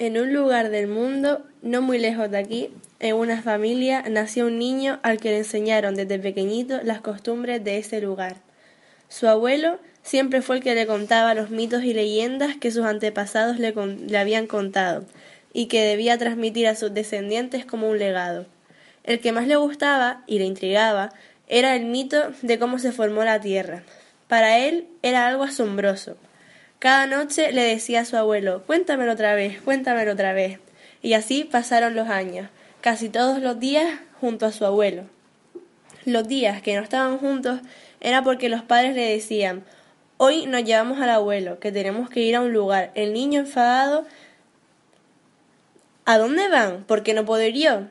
En un lugar del mundo, no muy lejos de aquí, en una familia nació un niño al que le enseñaron desde pequeñito las costumbres de ese lugar. Su abuelo siempre fue el que le contaba los mitos y leyendas que sus antepasados le, habían contado y que debía transmitir a sus descendientes como un legado. El que más le gustaba y le intrigaba era el mito de cómo se formó la Tierra. Para él era algo asombroso, cada noche le decía a su abuelo, cuéntamelo otra vez, cuéntamelo otra vez. Y así pasaron los años, casi todos los días junto a su abuelo. Los días que no estaban juntos era porque los padres le decían, hoy nos llevamos al abuelo, que tenemos que ir a un lugar. El niño enfadado, ¿a dónde van? Porque no podría.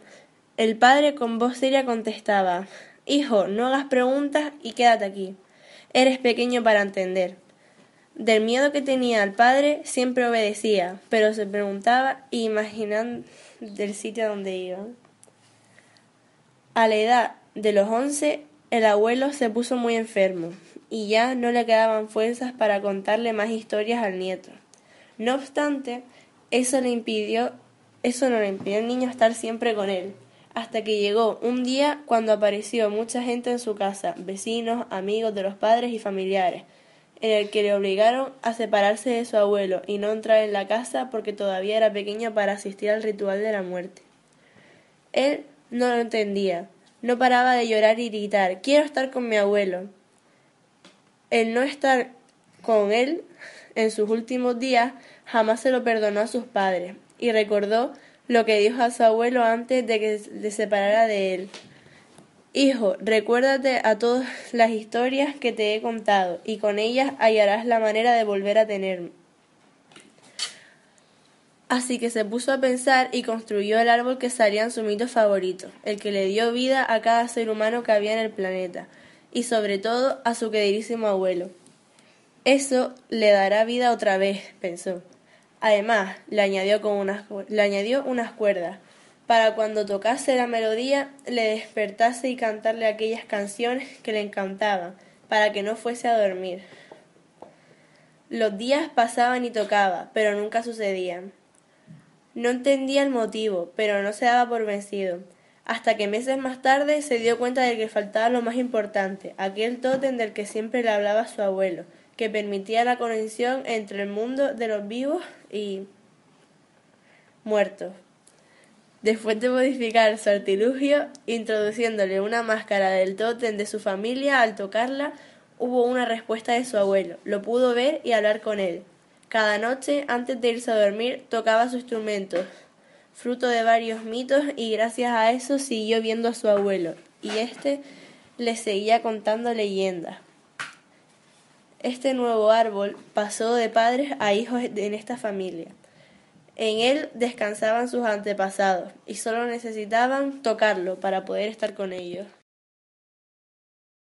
El padre con voz seria contestaba, hijo, no hagas preguntas y quédate aquí. Eres pequeño para entender. Del miedo que tenía al padre, siempre obedecía, pero se preguntaba imaginando imaginaba del sitio donde iba. A la edad de los once, el abuelo se puso muy enfermo y ya no le quedaban fuerzas para contarle más historias al nieto. No obstante, eso le impidió, eso no le impidió al niño estar siempre con él, hasta que llegó un día cuando apareció mucha gente en su casa, vecinos, amigos de los padres y familiares, en el que le obligaron a separarse de su abuelo y no entrar en la casa porque todavía era pequeño para asistir al ritual de la muerte. Él no lo entendía, no paraba de llorar y gritar, quiero estar con mi abuelo. El no estar con él en sus últimos días jamás se lo perdonó a sus padres y recordó lo que dijo a su abuelo antes de que se separara de él. Hijo, recuérdate a todas las historias que te he contado, y con ellas hallarás la manera de volver a tenerme. Así que se puso a pensar y construyó el árbol que en su mito favorito, el que le dio vida a cada ser humano que había en el planeta, y sobre todo a su queridísimo abuelo. Eso le dará vida otra vez, pensó. Además, le añadió, unas, le añadió unas cuerdas, para cuando tocase la melodía le despertase y cantarle aquellas canciones que le encantaban, para que no fuese a dormir. Los días pasaban y tocaba, pero nunca sucedían. No entendía el motivo, pero no se daba por vencido, hasta que meses más tarde se dio cuenta de que faltaba lo más importante, aquel tótem del que siempre le hablaba su abuelo, que permitía la conexión entre el mundo de los vivos y muertos. Después de modificar su artilugio, introduciéndole una máscara del tótem de su familia al tocarla, hubo una respuesta de su abuelo. Lo pudo ver y hablar con él. Cada noche, antes de irse a dormir, tocaba su instrumento, fruto de varios mitos, y gracias a eso siguió viendo a su abuelo, y éste le seguía contando leyendas. Este nuevo árbol pasó de padres a hijos en esta familia. En él descansaban sus antepasados y solo necesitaban tocarlo para poder estar con ellos.